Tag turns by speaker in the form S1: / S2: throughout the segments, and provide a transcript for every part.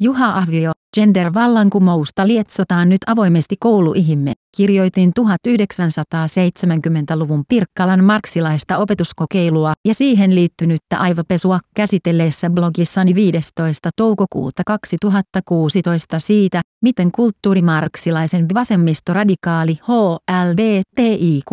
S1: Juha Ahvio, gender-vallankumousta lietsotaan nyt avoimesti kouluihimme, kirjoitin 1970-luvun Pirkkalan marksilaista opetuskokeilua ja siihen liittynyttä aivopesua käsitelleessä blogissani 15. toukokuuta 2016 siitä, miten kulttuurimarksilaisen vasemmistoradikaali HLBTIQ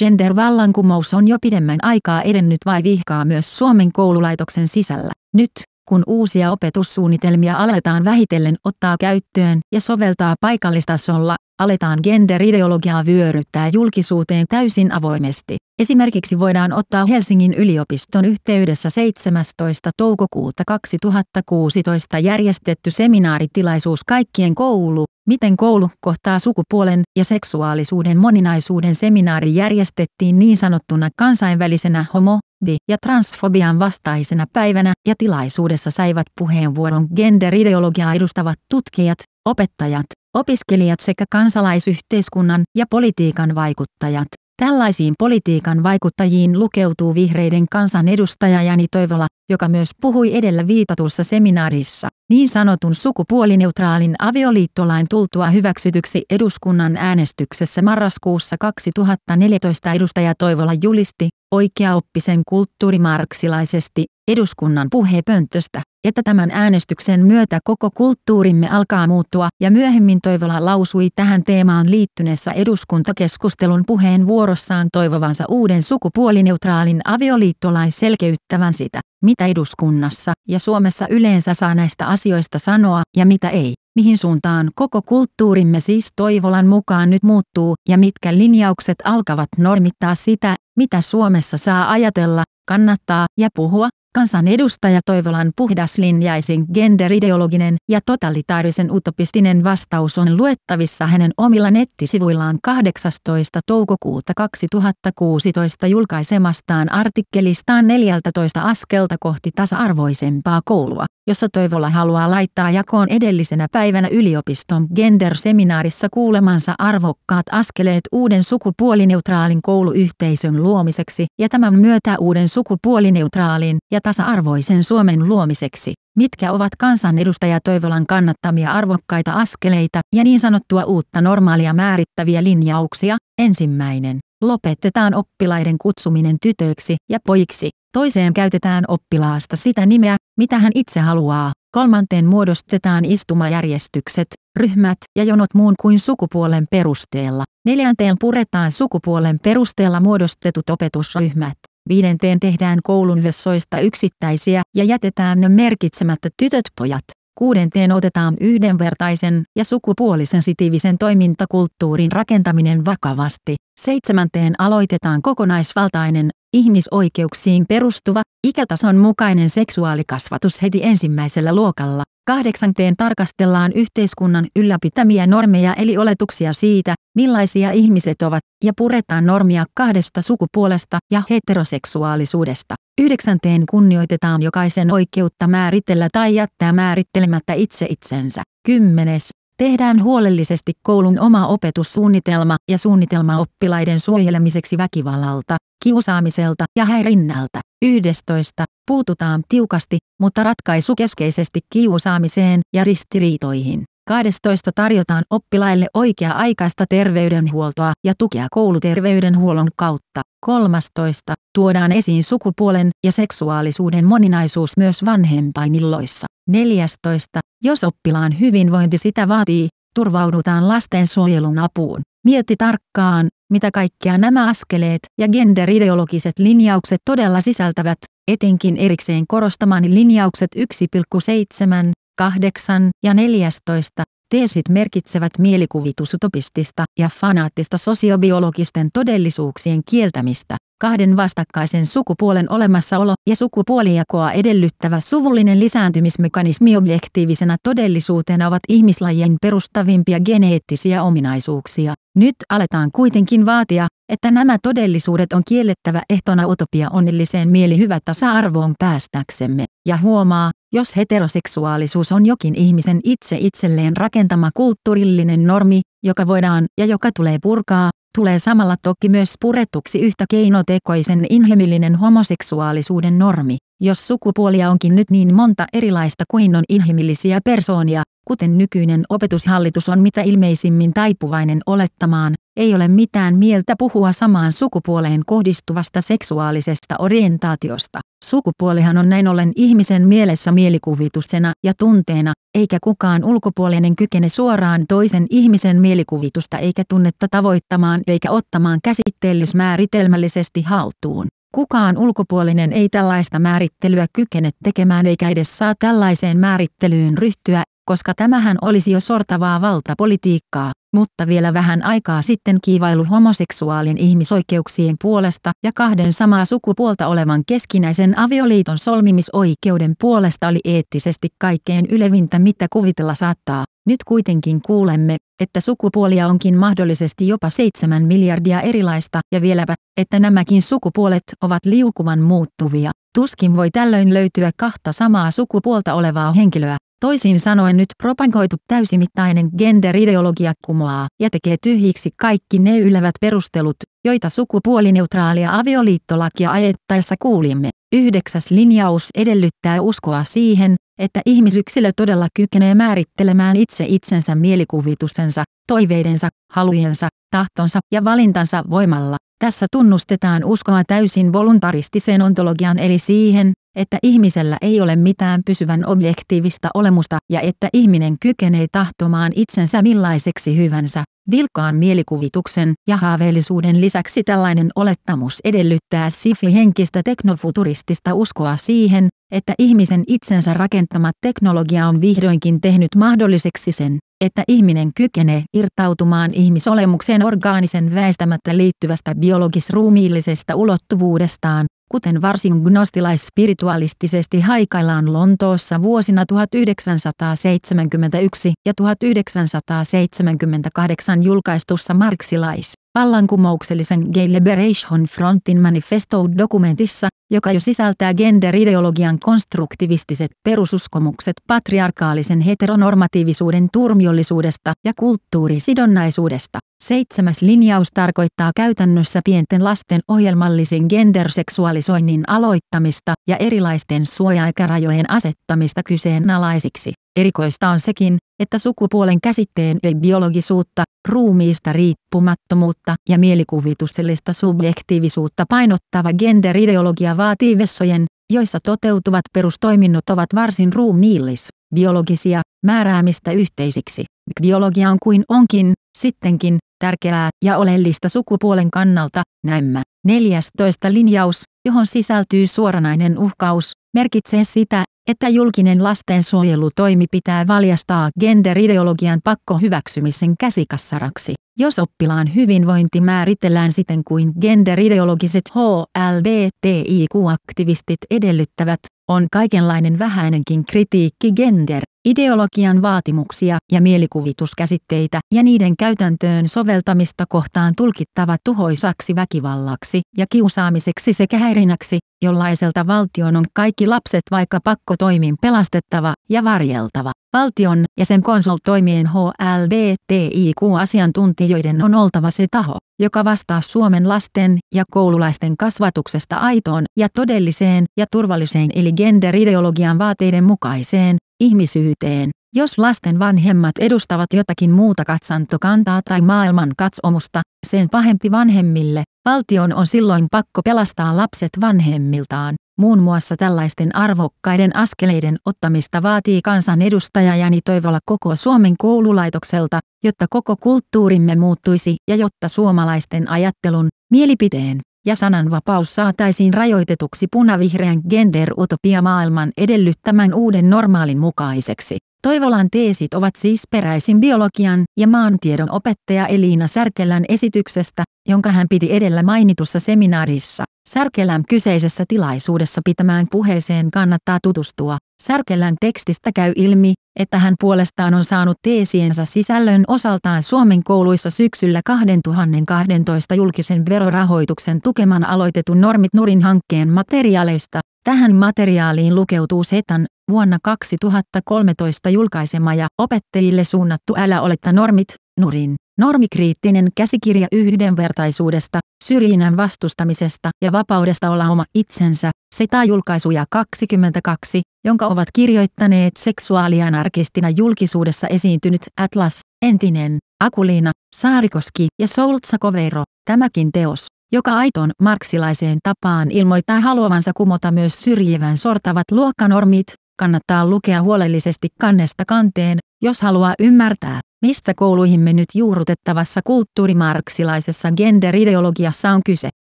S1: Gender-vallankumous on jo pidemmän aikaa edennyt vai vihkaa myös Suomen koululaitoksen sisällä. Nyt, kun uusia opetussuunnitelmia aletaan vähitellen ottaa käyttöön ja soveltaa paikallistasolla, aletaan genderideologiaa vyöryttää julkisuuteen täysin avoimesti. Esimerkiksi voidaan ottaa Helsingin yliopiston yhteydessä 17. toukokuuta 2016 järjestetty seminaaritilaisuus Kaikkien koulu, miten koulu kohtaa sukupuolen ja seksuaalisuuden moninaisuuden seminaari järjestettiin niin sanottuna kansainvälisenä homo- Di- ja transfobian vastaisena päivänä ja tilaisuudessa saivat puheenvuoron genderideologiaa edustavat tutkijat, opettajat, opiskelijat sekä kansalaisyhteiskunnan ja politiikan vaikuttajat. Tällaisiin politiikan vaikuttajiin lukeutuu vihreiden kansanedustaja Jani Toivola, joka myös puhui edellä viitatussa seminaarissa, niin sanotun sukupuolineutraalin avioliittolain tultua hyväksytyksi eduskunnan äänestyksessä marraskuussa 2014 edustaja Toivola julisti, oikeaoppisen kulttuurimarksilaisesti, eduskunnan puhepöntöstä, että tämän äänestyksen myötä koko kulttuurimme alkaa muuttua ja myöhemmin Toivola lausui tähän teemaan liittyneessä eduskuntakeskustelun puheenvuorossaan toivovansa uuden sukupuolineutraalin avioliittolain selkeyttävän sitä, mitä mitä eduskunnassa ja Suomessa yleensä saa näistä asioista sanoa ja mitä ei, mihin suuntaan koko kulttuurimme siis Toivolan mukaan nyt muuttuu ja mitkä linjaukset alkavat normittaa sitä, mitä Suomessa saa ajatella, kannattaa ja puhua, Kansanedustaja Toivolan puhdaslinjaisin genderideologinen ja totalitaarisen utopistinen vastaus on luettavissa hänen omilla nettisivuillaan 18. toukokuuta 2016 julkaisemastaan artikkelistaan 14 askelta kohti tasa-arvoisempaa koulua jossa Toivola haluaa laittaa jakoon edellisenä päivänä yliopiston gender-seminaarissa kuulemansa arvokkaat askeleet uuden sukupuolineutraalin kouluyhteisön luomiseksi ja tämän myötä uuden sukupuolineutraalin ja tasa-arvoisen Suomen luomiseksi, mitkä ovat kansanedustaja Toivolan kannattamia arvokkaita askeleita ja niin sanottua uutta normaalia määrittäviä linjauksia, ensimmäinen. Lopetetaan oppilaiden kutsuminen tytöiksi ja poiksi. Toiseen käytetään oppilaasta sitä nimeä, mitä hän itse haluaa. Kolmanteen muodostetaan istumajärjestykset, ryhmät ja jonot muun kuin sukupuolen perusteella. Neljänteen puretaan sukupuolen perusteella muodostetut opetusryhmät. Viidenteen tehdään koulun vessoista yksittäisiä ja jätetään ne merkitsemättä tytöt pojat. Kuudenteen otetaan yhdenvertaisen ja sukupuolisen sitiivisen toimintakulttuurin rakentaminen vakavasti. Seitsemänteen aloitetaan kokonaisvaltainen, ihmisoikeuksiin perustuva, ikätason mukainen seksuaalikasvatus heti ensimmäisellä luokalla. Kahdeksanteen tarkastellaan yhteiskunnan ylläpitämiä normeja eli oletuksia siitä, millaisia ihmiset ovat, ja puretaan normia kahdesta sukupuolesta ja heteroseksuaalisuudesta. Yhdeksänteen kunnioitetaan jokaisen oikeutta määritellä tai jättää määrittelemättä itse itsensä. Kymmenes. Tehdään huolellisesti koulun oma opetussuunnitelma ja suunnitelma oppilaiden suojelemiseksi väkivallalta, kiusaamiselta ja häirinnältä. 11. Puututaan tiukasti, mutta ratkaisu keskeisesti kiusaamiseen ja ristiriitoihin. 12. Tarjotaan oppilaille oikea-aikaista terveydenhuoltoa ja tukea kouluterveydenhuollon kautta. 13 tuodaan esiin sukupuolen ja seksuaalisuuden moninaisuus myös vanhempainilloissa. 14. Jos oppilaan hyvinvointi sitä vaatii, turvaudutaan lastensuojelun apuun. Mieti tarkkaan, mitä kaikkea nämä askeleet ja genderideologiset linjaukset todella sisältävät, etenkin erikseen korostamani linjaukset 1,7, 8 ja 14. Teesit merkitsevät mielikuvitusutopistista ja fanaattista sosiobiologisten todellisuuksien kieltämistä kahden vastakkaisen sukupuolen olemassaolo ja sukupuolijakoa edellyttävä suvullinen lisääntymismekanismi objektiivisena todellisuutena ovat ihmislajien perustavimpia geneettisiä ominaisuuksia. Nyt aletaan kuitenkin vaatia, että nämä todellisuudet on kiellettävä ehtona utopia onnelliseen mielihyvä tasa-arvoon päästäksemme, ja huomaa, jos heteroseksuaalisuus on jokin ihmisen itse itselleen rakentama kulttuurillinen normi, joka voidaan ja joka tulee purkaa, tulee samalla toki myös puretuksi yhtä keinotekoisen inhimillinen homoseksuaalisuuden normi, jos sukupuolia onkin nyt niin monta erilaista kuin on inhimillisiä persoonia, kuten nykyinen opetushallitus on mitä ilmeisimmin taipuvainen olettamaan, ei ole mitään mieltä puhua samaan sukupuoleen kohdistuvasta seksuaalisesta orientaatiosta. Sukupuolihan on näin ollen ihmisen mielessä mielikuvitusena ja tunteena, eikä kukaan ulkopuolinen kykene suoraan toisen ihmisen mielikuvitusta eikä tunnetta tavoittamaan eikä ottamaan käsitteellysmääritelmällisesti haltuun. Kukaan ulkopuolinen ei tällaista määrittelyä kykene tekemään eikä edes saa tällaiseen määrittelyyn ryhtyä koska tämähän olisi jo sortavaa valtapolitiikkaa, mutta vielä vähän aikaa sitten kiivailu homoseksuaalin ihmisoikeuksien puolesta ja kahden samaa sukupuolta olevan keskinäisen avioliiton solmimisoikeuden puolesta oli eettisesti kaikkein ylevintä mitä kuvitella saattaa. Nyt kuitenkin kuulemme, että sukupuolia onkin mahdollisesti jopa seitsemän miljardia erilaista ja vieläpä, että nämäkin sukupuolet ovat liukuvan muuttuvia. Tuskin voi tällöin löytyä kahta samaa sukupuolta olevaa henkilöä, Toisin sanoen nyt propagoitu täysimittainen genderideologia kumoaa ja tekee tyhjiksi kaikki ne ylevät perustelut, joita sukupuolineutraalia avioliittolakia ajettaessa kuulimme. Yhdeksäs linjaus edellyttää uskoa siihen, että ihmisyksilö todella kykenee määrittelemään itse itsensä mielikuvituksensa, toiveidensa, halujensa, tahtonsa ja valintansa voimalla. Tässä tunnustetaan uskoa täysin voluntaristiseen ontologian eli siihen, että ihmisellä ei ole mitään pysyvän objektiivista olemusta ja että ihminen kykenee tahtomaan itsensä millaiseksi hyvänsä, Vilkaan mielikuvituksen ja haaveellisuuden lisäksi tällainen olettamus edellyttää sifi-henkistä teknofuturistista uskoa siihen, että ihmisen itsensä rakentama teknologia on vihdoinkin tehnyt mahdolliseksi sen, että ihminen kykenee irtautumaan ihmisolemukseen orgaanisen väistämättä liittyvästä biologisruumiillisesta ulottuvuudestaan, kuten varsin gnostilaisspiritualistisesti haikaillaan Lontoossa vuosina 1971 ja 1978 julkaistussa marksilais, vallankumouksellisen Gay Liberation Frontin manifesto-dokumentissa, joka jo sisältää genderideologian konstruktivistiset perususkomukset patriarkaalisen heteronormatiivisuuden turmiollisuudesta ja kulttuurisidonnaisuudesta. Seitsemäs linjaus tarkoittaa käytännössä pienten lasten ohjelmallisen genderseksuaalisoinnin aloittamista ja erilaisten suoja-ikärajojen asettamista kyseenalaisiksi. Erikoista on sekin, että sukupuolen käsitteen ei biologisuutta, ruumiista riippumattomuutta ja mielikuvituksellista subjektiivisuutta painottava genderideologia vaatii vessojen, joissa toteutuvat perustoiminnot ovat varsin ruumiillis, biologisia, määräämistä yhteisiksi. Biologia on kuin onkin, sittenkin, tärkeää ja oleellista sukupuolen kannalta, näemmä. 14. linjaus, johon sisältyy suoranainen uhkaus, merkitsee sitä, että julkinen lastensuojelutoimi pitää valjastaa genderideologian pakkohyväksymisen käsikassaraksi, jos oppilaan hyvinvointi määritellään siten kuin genderideologiset HLBTIQ-aktivistit edellyttävät, on kaikenlainen vähäinenkin kritiikki gender, ideologian vaatimuksia ja mielikuvituskäsitteitä ja niiden käytäntöön soveltamista kohtaan tulkittava tuhoisaksi väkivallaksi ja kiusaamiseksi sekä häirinnäksi, jollaiselta valtion on kaikki lapset vaikka pakko toimin pelastettava ja varjeltava. Valtion ja sen konsultoimien HLBTIQ-asiantuntijoiden on oltava se taho, joka vastaa Suomen lasten ja koululaisten kasvatuksesta aitoon ja todelliseen ja turvalliseen eli genderideologian vaateiden mukaiseen ihmisyyteen. Jos lasten vanhemmat edustavat jotakin muuta katsantokantaa tai maailman katsomusta, sen pahempi vanhemmille, valtion on silloin pakko pelastaa lapset vanhemmiltaan. Muun muassa tällaisten arvokkaiden askeleiden ottamista vaatii kansanedustaja Jani Toivola koko Suomen koululaitokselta, jotta koko kulttuurimme muuttuisi ja jotta suomalaisten ajattelun, mielipiteen ja sananvapaus saataisiin rajoitetuksi punavihreän gender-utopia maailman edellyttämän uuden normaalin mukaiseksi. Toivolan teesit ovat siis peräisin biologian ja maantiedon opettaja Elina Särkelän esityksestä, jonka hän piti edellä mainitussa seminaarissa. Särkelän kyseisessä tilaisuudessa pitämään puheeseen kannattaa tutustua. Särkelän tekstistä käy ilmi, että hän puolestaan on saanut teesiensä sisällön osaltaan Suomen kouluissa syksyllä 2012 julkisen verorahoituksen tukeman aloitetun Normit Nurin hankkeen materiaaleista, Tähän materiaaliin lukeutuu Setan vuonna 2013 julkaisema ja opettajille suunnattu Älä oletta normit, nurin. Normikriittinen käsikirja yhdenvertaisuudesta, syrjinnän vastustamisesta ja vapaudesta olla oma itsensä, Seta julkaisuja 22, jonka ovat kirjoittaneet seksuaalianarkistina julkisuudessa esiintynyt Atlas, entinen, Akuliina, Saarikoski ja Soultsakovero. Tämäkin teos joka aitoon marksilaiseen tapaan ilmoittaa haluavansa kumota myös syrjivän sortavat luokkanormit, kannattaa lukea huolellisesti kannesta kanteen, jos haluaa ymmärtää, mistä kouluihimme nyt juurrutettavassa kulttuurimarksilaisessa genderideologiassa on kyse.